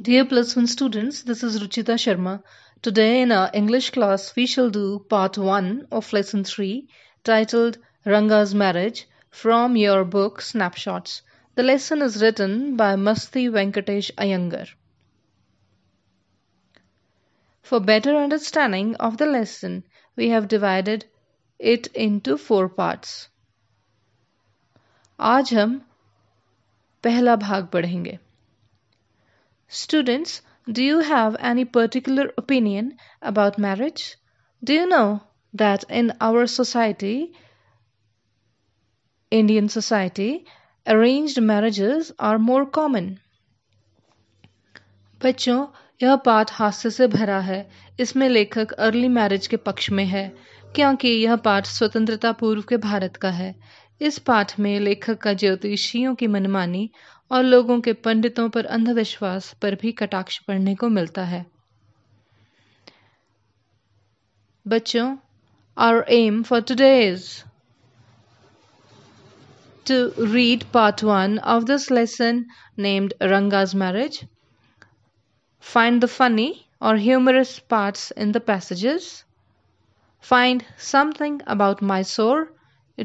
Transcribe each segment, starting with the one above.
Dear Plus One students, this is Ruchita Sharma. Today in our English class, we shall do part 1 of lesson 3 titled Ranga's Marriage from your book Snapshots. The lesson is written by Masti Venkatesh Ayangar. For better understanding of the lesson, we have divided it into four parts. आज हम पहला भाग पढ़ेंगे Students, do you have any particular opinion about marriage? Do you know that in our society, Indian society, arranged marriages are more common? बच्चों यह पाठ हास्य से भरा है इसमें लेखक अर्ली मैरिज के पक्ष में है क्योंकि यह पाठ स्वतंत्रता पूर्व के भारत का है इस पाठ में लेखक का ज्योतिषियों की मनमानी और लोगों के पंडितों पर अंधविश्वास पर भी कटाक्ष पढ़ने को मिलता है बच्चों our aim for today is to read part one of this lesson named Ranga's marriage find the funny और humorous part in the passages find something about Mysore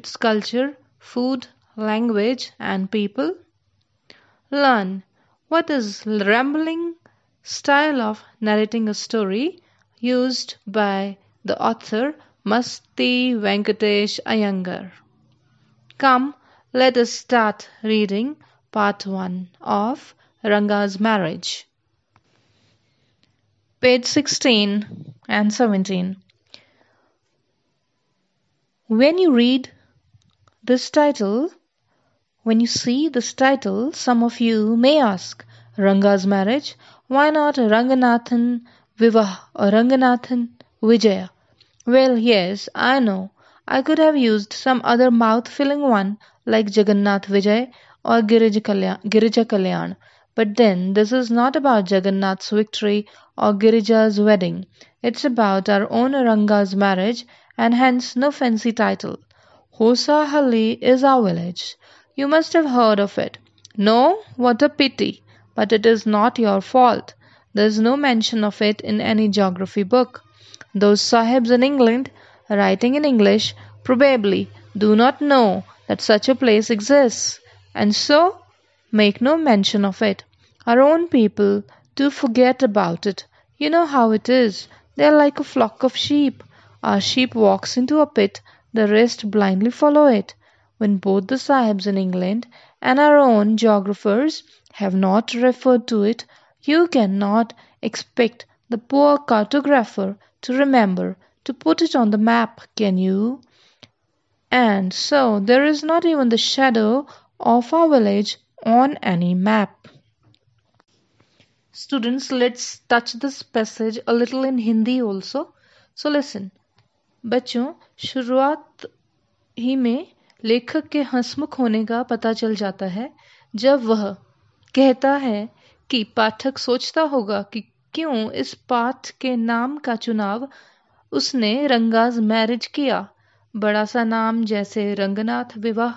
its culture food language and people Learn what is rambling style of narrating a story used by the author Masti Venkatesh Iyengar. Come, let us start reading part 1 of Ranga's marriage. Page 16 and 17. When you read this title, when you see this title, some of you may ask, Ranga's marriage? Why not Ranganathan Vivah or Ranganathan Vijaya? Well, yes, I know. I could have used some other mouth filling one like Jagannath Vijay or Girija Kalyan. But then, this is not about Jagannath's victory or Girija's wedding. It's about our own Ranga's marriage, and hence no fancy title. Hosa Halli is our village. You must have heard of it. No? What a pity! But it is not your fault. There is no mention of it in any geography book. Those sahibs in England, writing in English, probably do not know that such a place exists, and so make no mention of it. Our own people do forget about it. You know how it is. They are like a flock of sheep. Our sheep walks into a pit, the rest blindly follow it when both the Sahibs in England and our own geographers have not referred to it, you cannot expect the poor cartographer to remember to put it on the map, can you? And so there is not even the shadow of our village on any map. Students, let's touch this passage a little in Hindi also. So listen. बच्चों शुरुआत ही में लेखक के हंसमुख होने का पता चल जाता है जब वह कहता है कि पाठक सोचता होगा कि क्यों इस पाठ के नाम का चुनाव उसने रंगाज मैरिज किया बड़ा सा नाम जैसे रंगनाथ विवाह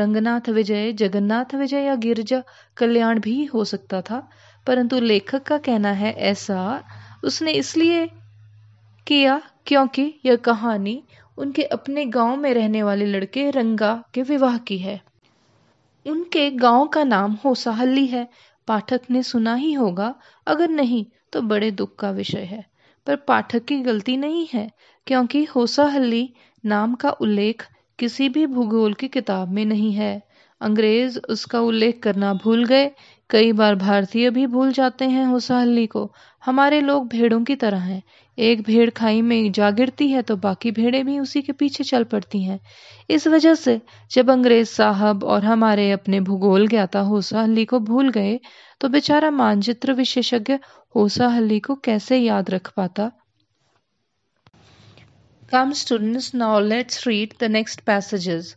रंगनाथ विजय जगन्नाथ विजय या गिरजा कल्याण भी हो सकता था परंतु लेखक का कहना है ऐसा उसने इसलिए किया क्योंकि यह कहानी उनके अपने गांव में रहने वाले लड़के रंगा के विवाह की है उनके गांव का नाम होसाहली है पाठक ने सुना ही होगा अगर नहीं तो बड़े दुख का विषय है पर पाठक की गलती नहीं है क्योंकि होसाहली नाम का उल्लेख किसी भी भूगोल की किताब में नहीं है अंग्रेज उसका उल्लेख करना भूल गए कई बार भारतीय भी भूल जाते हैं हल्ली को हमारे लोग भेड़ों की तरह हैं एक भेड़ खाई में जा गिरती है तो बाकी भेड़ें भी उसी के पीछे चल पड़ती हैं इस वजह से जब अंग्रेज साहब और हमारे अपने भूगोल ज्ञाता हल्ली को भूल गए तो बेचारा मानचित्र विशेषज्ञ हल्ली को कैसे याद रख पाता come students now let's read the next passages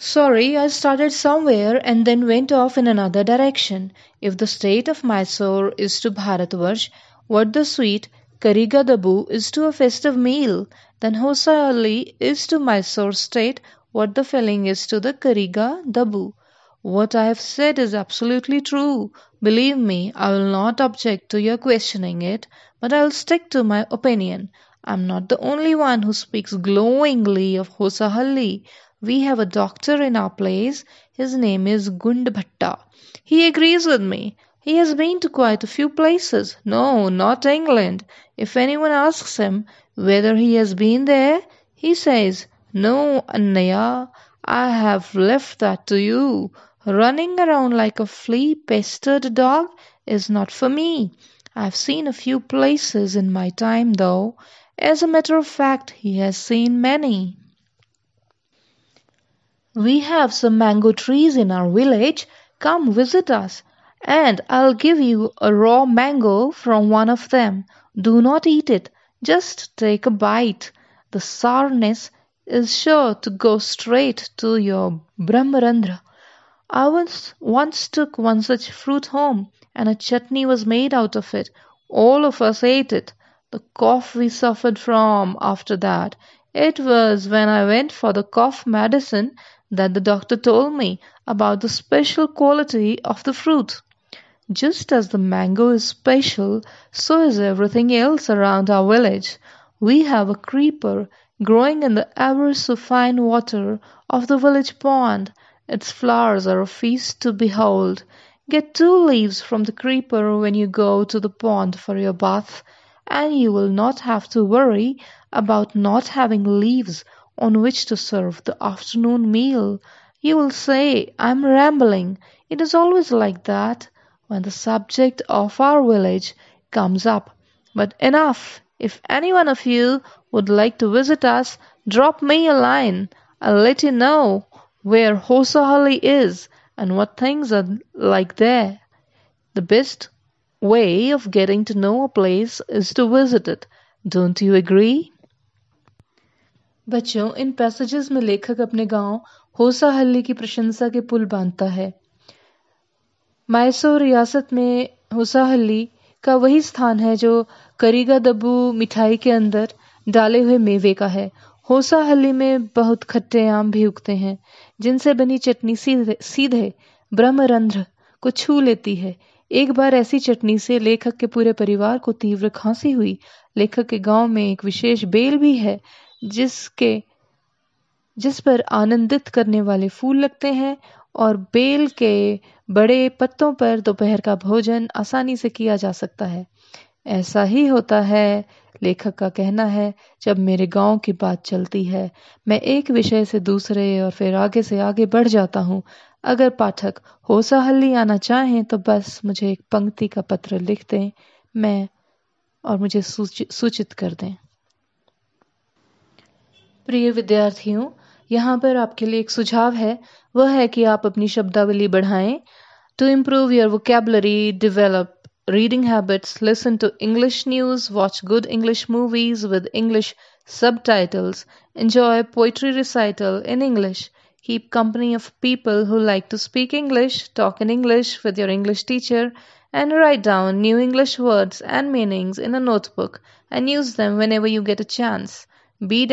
Sorry, I started somewhere and then went off in another direction. If the state of Mysore is to Bharatvarsh, what the sweet Karigadabu is to a festive meal, then Hosahalli is to Mysore state what the filling is to the Kariga Dabu. What I have said is absolutely true. Believe me, I will not object to your questioning it, but I will stick to my opinion. I am not the only one who speaks glowingly of Hosahalli. We have a doctor in our place. His name is Gundbhatta. He agrees with me. He has been to quite a few places. No, not England. If anyone asks him whether he has been there, he says, No, Anaya. I have left that to you. Running around like a flea pestered dog is not for me. I've seen a few places in my time, though. As a matter of fact, he has seen many. We have some mango trees in our village. Come visit us, and I'll give you a raw mango from one of them. Do not eat it, just take a bite. The sourness is sure to go straight to your Brahmarandra. I once took one such fruit home, and a chutney was made out of it. All of us ate it. The cough we suffered from after that. It was when I went for the cough medicine that the doctor told me about the special quality of the fruit. Just as the mango is special, so is everything else around our village. We have a creeper growing in the ever so fine water of the village pond. Its flowers are a feast to behold. Get two leaves from the creeper when you go to the pond for your bath, and you will not have to worry about not having leaves on which to serve the afternoon meal. You will say I am rambling. It is always like that when the subject of our village comes up. But enough. If any one of you would like to visit us, drop me a line. I'll let you know where Hosahali is and what things are like there. The best way of getting to know a place is to visit it. Don't you agree? बच्चों इन passages में लेखक अपने गांव हल्ली की प्रशंसा के पुल बांधता है मायसोर रियासत में होसा हल्ली का वही स्थान है जो करीगा दब्बू मिठाई के अंदर डाले हुए मेवे का है होसा हल्ली में बहुत खट्टे आम भी उगते हैं जिनसे बनी चटनी सीधे सीधे ब्रह्मरंध्र को छू लेती है एक बार ऐसी चटनी से लेखक के पूरे परिवार को तीव्र खांसी हुई लेखक के गांव में एक विशेष बेल भी है जिसके जिस पर आनंदित करने वाले फूल लगते हैं और बेल के बड़े पत्तों पर दोपहर का भोजन आसानी से किया जा सकता है ऐसा ही होता है लेखक का कहना है जब मेरे गांव की बात चलती है मैं एक विषय से दूसरे और फिर आगे से आगे बढ़ जाता हूँ अगर पाठक हल्ली आना चाहें तो बस मुझे एक पंक्ति का पत्र लिख दें मैं और मुझे सूचित कर दें प्रिय विद्यार्थियों यहाँ पर आपके लिए एक सुझाव है वह है कि आप अपनी शब्दावली बढ़ाएं to improve your vocabulary develop reading habits listen to English news watch good English movies with English subtitles enjoy poetry recital in English keep company of people who like to speak English talk in English with your English teacher and write down new English words and meanings in a notebook and use them whenever you get a chance B